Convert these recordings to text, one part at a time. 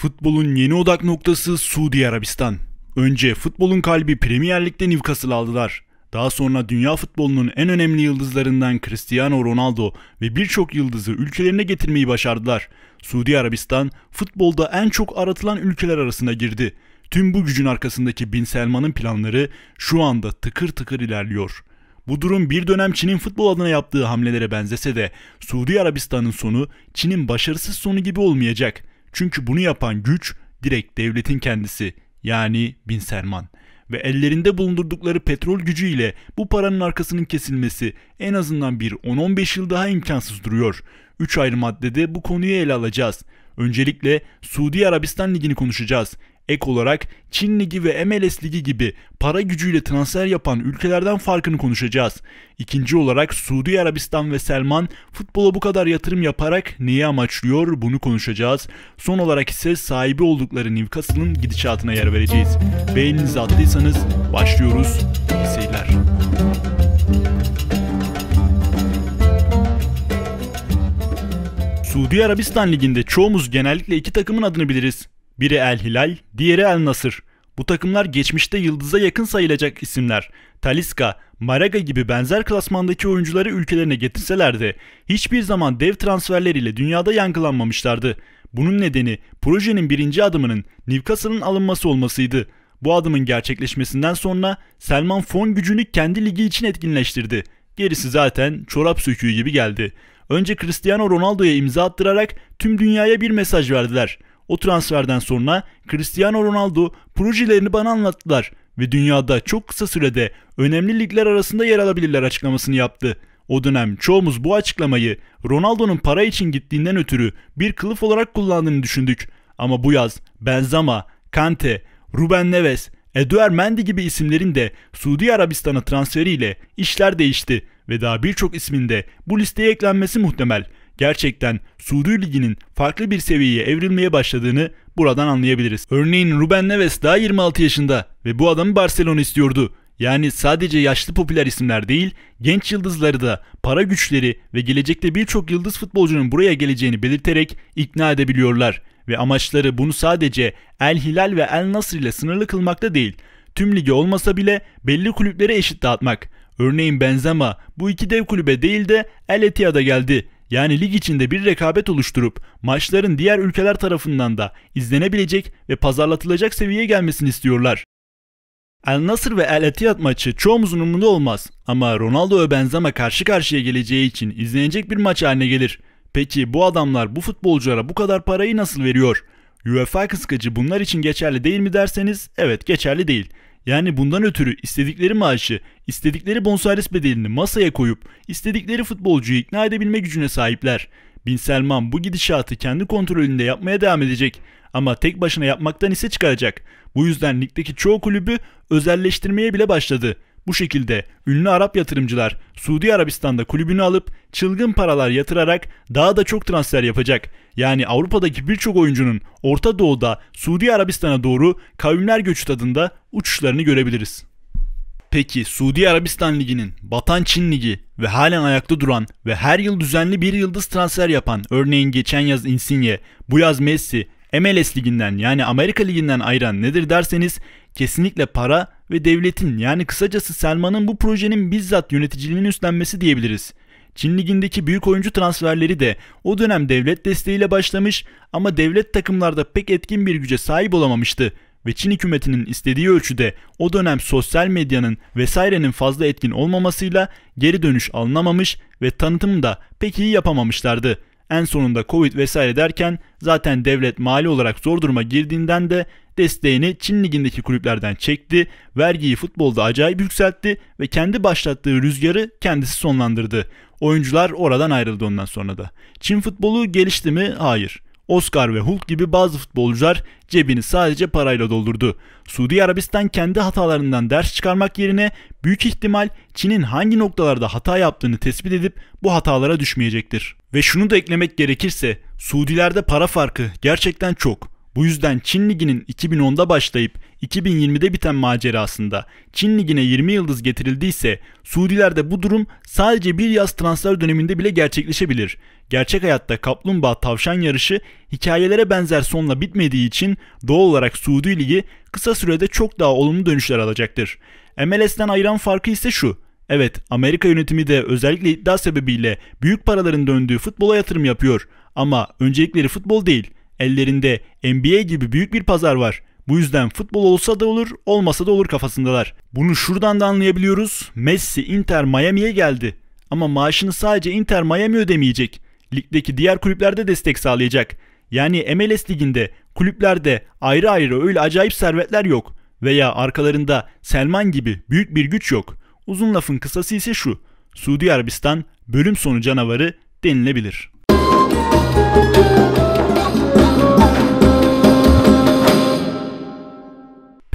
Futbolun yeni odak noktası Suudi Arabistan. Önce futbolun kalbi Premier Lig'de Newcastle aldılar. Daha sonra dünya futbolunun en önemli yıldızlarından Cristiano Ronaldo ve birçok yıldızı ülkelerine getirmeyi başardılar. Suudi Arabistan futbolda en çok aratılan ülkeler arasına girdi. Tüm bu gücün arkasındaki Bin Selman'ın planları şu anda tıkır tıkır ilerliyor. Bu durum bir dönem Çin'in futbol adına yaptığı hamlelere benzese de Suudi Arabistan'ın sonu Çin'in başarısız sonu gibi olmayacak. Çünkü bunu yapan güç direkt devletin kendisi yani Bin Selman ve ellerinde bulundurdukları petrol gücüyle bu paranın arkasının kesilmesi en azından bir 10-15 yıl daha imkansız duruyor. 3 ayrı maddede bu konuyu ele alacağız. Öncelikle Suudi Arabistan Ligi'ni konuşacağız. Ek olarak Çin Ligi ve MLS Ligi gibi para gücüyle transfer yapan ülkelerden farkını konuşacağız. İkinci olarak Suudi Arabistan ve Selman futbola bu kadar yatırım yaparak neyi amaçlıyor bunu konuşacağız. Son olarak ise sahibi oldukları Newcastle'ın gidişatına yer vereceğiz. Beğeninizi attıysanız başlıyoruz. İyi seyirler. Suudi Arabistan Ligi'nde çoğumuz genellikle iki takımın adını biliriz. Biri El Hilal, diğeri El Nasır. Bu takımlar geçmişte yıldıza yakın sayılacak isimler. Taliska, Maraga gibi benzer klasmandaki oyuncuları ülkelerine getirselerdi hiçbir zaman dev transferleriyle dünyada yankılanmamışlardı. Bunun nedeni projenin birinci adımının Newcastle'ın alınması olmasıydı. Bu adımın gerçekleşmesinden sonra Selman fon gücünü kendi ligi için etkinleştirdi. Gerisi zaten çorap söküğü gibi geldi. Önce Cristiano Ronaldo'ya imza attırarak tüm dünyaya bir mesaj verdiler. O transferden sonra Cristiano Ronaldo projelerini bana anlattılar ve dünyada çok kısa sürede önemli ligler arasında yer alabilirler açıklamasını yaptı. O dönem çoğumuz bu açıklamayı Ronaldo'nun para için gittiğinden ötürü bir kılıf olarak kullandığını düşündük. Ama bu yaz Benzema, Kante, Ruben Neves, Eduard Mendy gibi isimlerin de Suudi Arabistan'a transferiyle işler değişti ve daha birçok ismin de bu listeye eklenmesi muhtemel gerçekten Suudi Ligi'nin farklı bir seviyeye evrilmeye başladığını buradan anlayabiliriz. Örneğin Ruben Neves daha 26 yaşında ve bu adamı Barcelona istiyordu. Yani sadece yaşlı popüler isimler değil, genç yıldızları da para güçleri ve gelecekte birçok yıldız futbolcunun buraya geleceğini belirterek ikna edebiliyorlar. Ve amaçları bunu sadece El Hilal ve El Nasr ile sınırlı kılmakta değil, tüm ligi olmasa bile belli kulüplere eşit dağıtmak. Örneğin Benzema bu iki dev kulübe değil de El Etihad'a geldi yani lig içinde bir rekabet oluşturup maçların diğer ülkeler tarafından da izlenebilecek ve pazarlatılacak seviyeye gelmesini istiyorlar. El Nasır ve El Etihad maçı çoğumuzun umurunda olmaz ama Ronaldo ve Benzema karşı karşıya geleceği için izlenecek bir maç haline gelir. Peki bu adamlar bu futbolculara bu kadar parayı nasıl veriyor? UEFA kıskacı bunlar için geçerli değil mi derseniz evet geçerli değil. Yani bundan ötürü istedikleri maaşı, istedikleri bonservis bedelini masaya koyup istedikleri futbolcuyu ikna edebilme gücüne sahipler. Bin Selman bu gidişatı kendi kontrolünde yapmaya devam edecek ama tek başına yapmaktan ise çıkaracak. Bu yüzden ligdeki çoğu kulübü özelleştirmeye bile başladı. Bu şekilde ünlü Arap yatırımcılar Suudi Arabistan'da kulübünü alıp çılgın paralar yatırarak daha da çok transfer yapacak. Yani Avrupa'daki birçok oyuncunun Orta Doğu'da Suudi Arabistan'a doğru kavimler göçü tadında uçuşlarını görebiliriz. Peki Suudi Arabistan Ligi'nin Batan Çin Ligi ve halen ayakta duran ve her yıl düzenli bir yıldız transfer yapan örneğin geçen yaz Insigne, bu yaz Messi, MLS Ligi'nden yani Amerika Ligi'nden ayıran nedir derseniz kesinlikle para ve devletin yani kısacası Selman'ın bu projenin bizzat yöneticiliğinin üstlenmesi diyebiliriz. Çin ligindeki büyük oyuncu transferleri de o dönem devlet desteğiyle başlamış ama devlet takımlarda pek etkin bir güce sahip olamamıştı ve Çin hükümetinin istediği ölçüde o dönem sosyal medyanın vesairenin fazla etkin olmamasıyla geri dönüş alınamamış ve tanıtım da pek iyi yapamamışlardı. En sonunda Covid vesaire derken zaten devlet mali olarak zor duruma girdiğinden de desteğini Çin ligindeki kulüplerden çekti, vergiyi futbolda acayip yükseltti ve kendi başlattığı rüzgarı kendisi sonlandırdı. Oyuncular oradan ayrıldı ondan sonra da. Çin futbolu gelişti mi? Hayır. Oscar ve Hulk gibi bazı futbolcular cebini sadece parayla doldurdu. Suudi Arabistan kendi hatalarından ders çıkarmak yerine büyük ihtimal Çin'in hangi noktalarda hata yaptığını tespit edip bu hatalara düşmeyecektir. Ve şunu da eklemek gerekirse Suudilerde para farkı gerçekten çok. Bu yüzden Çin Ligi'nin 2010'da başlayıp 2020'de biten macerasında Çin Ligi'ne 20 yıldız getirildiyse Suudilerde bu durum sadece bir yaz transfer döneminde bile gerçekleşebilir. Gerçek hayatta kaplumbağa tavşan yarışı hikayelere benzer sonla bitmediği için doğal olarak Suudi Ligi kısa sürede çok daha olumlu dönüşler alacaktır. MLS'den ayıran farkı ise şu. Evet, Amerika yönetimi de özellikle iddia sebebiyle büyük paraların döndüğü futbola yatırım yapıyor. Ama öncelikleri futbol değil, Ellerinde NBA gibi büyük bir pazar var. Bu yüzden futbol olsa da olur, olmasa da olur kafasındalar. Bunu şuradan da anlayabiliyoruz. Messi Inter Miami'ye geldi. Ama maaşını sadece Inter Miami ödemeyecek. Ligdeki diğer kulüplerde destek sağlayacak. Yani MLS liginde kulüplerde ayrı ayrı öyle acayip servetler yok veya arkalarında Selman gibi büyük bir güç yok. Uzun lafın kısası ise şu. Suudi Arabistan bölüm sonu canavarı denilebilir.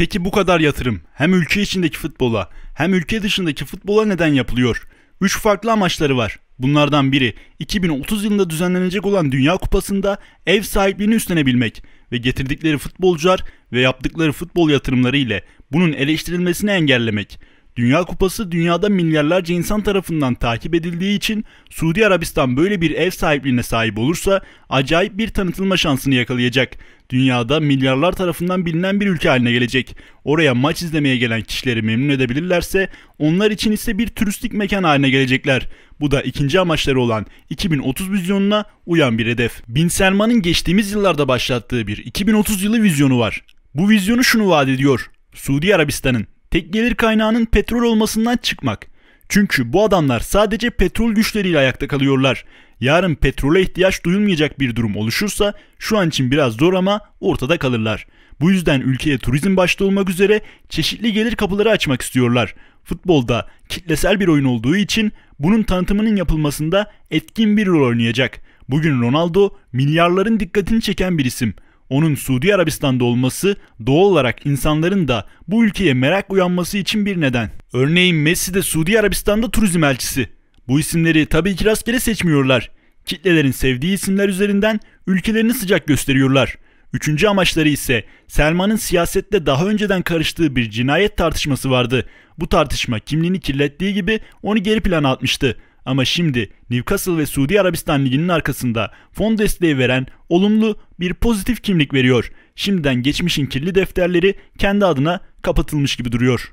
Peki bu kadar yatırım hem ülke içindeki futbola hem ülke dışındaki futbola neden yapılıyor? 3 farklı amaçları var. Bunlardan biri 2030 yılında düzenlenecek olan Dünya Kupası'nda ev sahipliğini üstlenebilmek ve getirdikleri futbolcular ve yaptıkları futbol yatırımları ile bunun eleştirilmesini engellemek. Dünya Kupası dünyada milyarlarca insan tarafından takip edildiği için Suudi Arabistan böyle bir ev sahipliğine sahip olursa acayip bir tanıtılma şansını yakalayacak. Dünyada milyarlar tarafından bilinen bir ülke haline gelecek. Oraya maç izlemeye gelen kişileri memnun edebilirlerse onlar için ise bir turistik mekan haline gelecekler. Bu da ikinci amaçları olan 2030 vizyonuna uyan bir hedef. Bin Selman'ın geçtiğimiz yıllarda başlattığı bir 2030 yılı vizyonu var. Bu vizyonu şunu vaat ediyor. Suudi Arabistan'ın tek gelir kaynağının petrol olmasından çıkmak. Çünkü bu adamlar sadece petrol güçleriyle ayakta kalıyorlar. Yarın petrole ihtiyaç duyulmayacak bir durum oluşursa şu an için biraz zor ama ortada kalırlar. Bu yüzden ülkeye turizm başta olmak üzere çeşitli gelir kapıları açmak istiyorlar. Futbolda kitlesel bir oyun olduğu için bunun tanıtımının yapılmasında etkin bir rol oynayacak. Bugün Ronaldo milyarların dikkatini çeken bir isim. Onun Suudi Arabistan'da olması doğal olarak insanların da bu ülkeye merak uyanması için bir neden. Örneğin Messi de Suudi Arabistan'da turizm elçisi. Bu isimleri tabii ki rastgele seçmiyorlar. Kitlelerin sevdiği isimler üzerinden ülkelerini sıcak gösteriyorlar. Üçüncü amaçları ise Selma'nın siyasette daha önceden karıştığı bir cinayet tartışması vardı. Bu tartışma kimliğini kirlettiği gibi onu geri plana atmıştı. Ama şimdi Newcastle ve Suudi Arabistan Ligi'nin arkasında fon desteği veren olumlu bir pozitif kimlik veriyor. Şimdiden geçmişin kirli defterleri kendi adına kapatılmış gibi duruyor.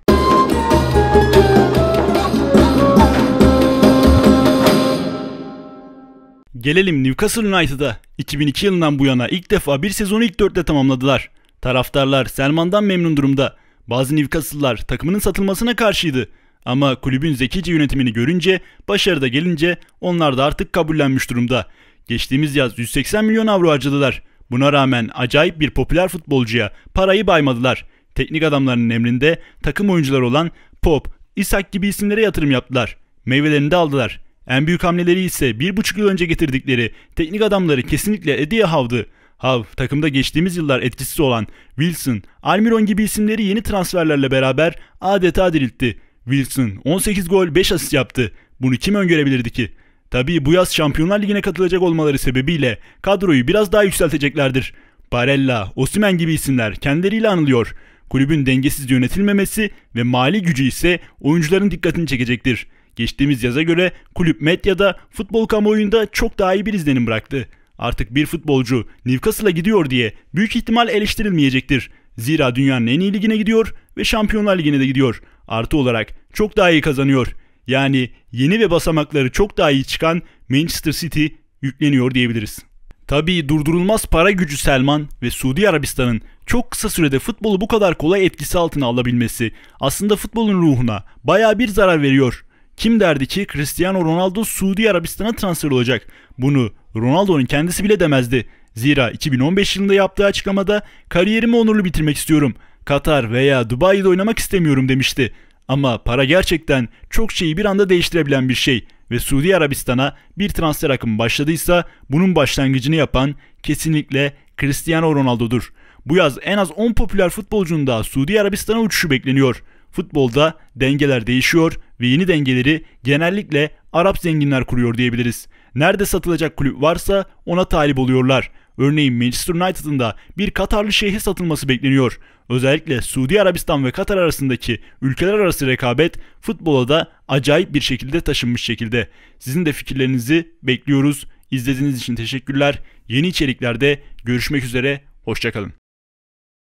Gelelim Newcastle United'a. 2002 yılından bu yana ilk defa bir sezonu ilk dörtte tamamladılar. Taraftarlar Selman'dan memnun durumda. Bazı Newcastle'lar takımının satılmasına karşıydı. Ama kulübün zekice yönetimini görünce, başarıda gelince onlar da artık kabullenmiş durumda. Geçtiğimiz yaz 180 milyon avro harcadılar. Buna rağmen acayip bir popüler futbolcuya parayı baymadılar. Teknik adamlarının emrinde takım oyuncuları olan Pop, Isak gibi isimlere yatırım yaptılar. Meyvelerini de aldılar. En büyük hamleleri ise bir buçuk yıl önce getirdikleri teknik adamları kesinlikle Eddie Hav'dı. Hav, takımda geçtiğimiz yıllar etkisi olan Wilson, Almiron gibi isimleri yeni transferlerle beraber adeta diriltti. Wilson 18 gol 5 asist yaptı. Bunu kim öngörebilirdi ki? Tabii bu yaz Şampiyonlar Ligi'ne katılacak olmaları sebebiyle kadroyu biraz daha yükselteceklerdir. Barella, Osimen gibi isimler kendileriyle anılıyor. Kulübün dengesiz yönetilmemesi ve mali gücü ise oyuncuların dikkatini çekecektir. Geçtiğimiz yaza göre kulüp medyada futbol kamuoyunda çok daha iyi bir izlenim bıraktı. Artık bir futbolcu Newcastle'a gidiyor diye büyük ihtimal eleştirilmeyecektir. Zira dünyanın en iyi ligine gidiyor ve Şampiyonlar Ligi'ne de gidiyor. Artı olarak çok daha iyi kazanıyor. Yani yeni ve basamakları çok daha iyi çıkan Manchester City yükleniyor diyebiliriz. Tabii durdurulmaz para gücü Selman ve Suudi Arabistan'ın çok kısa sürede futbolu bu kadar kolay etkisi altına alabilmesi aslında futbolun ruhuna baya bir zarar veriyor. Kim derdi ki Cristiano Ronaldo Suudi Arabistan'a transfer olacak? Bunu Ronaldo'nun kendisi bile demezdi. Zira 2015 yılında yaptığı açıklamada kariyerimi onurlu bitirmek istiyorum. Katar veya Dubai'de oynamak istemiyorum demişti. Ama para gerçekten çok şeyi bir anda değiştirebilen bir şey ve Suudi Arabistan'a bir transfer akımı başladıysa bunun başlangıcını yapan kesinlikle Cristiano Ronaldo'dur. Bu yaz en az 10 popüler futbolcunun daha Suudi Arabistan'a uçuşu bekleniyor. Futbolda dengeler değişiyor ve yeni dengeleri genellikle Arap zenginler kuruyor diyebiliriz. Nerede satılacak kulüp varsa ona talip oluyorlar. Örneğin Manchester United'ın da bir Katarlı şeyhe satılması bekleniyor. Özellikle Suudi Arabistan ve Katar arasındaki ülkeler arası rekabet futbola da acayip bir şekilde taşınmış şekilde. Sizin de fikirlerinizi bekliyoruz. İzlediğiniz için teşekkürler. Yeni içeriklerde görüşmek üzere. Hoşçakalın.